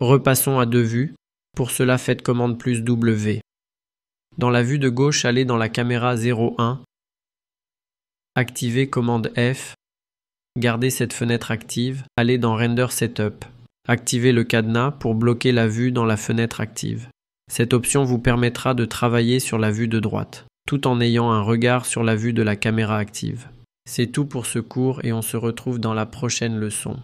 Repassons à deux vues. Pour cela, faites commande plus W. Dans la vue de gauche, allez dans la caméra 01. Activez commande F. Gardez cette fenêtre active. Allez dans Render Setup. Activez le cadenas pour bloquer la vue dans la fenêtre active. Cette option vous permettra de travailler sur la vue de droite, tout en ayant un regard sur la vue de la caméra active. C'est tout pour ce cours et on se retrouve dans la prochaine leçon.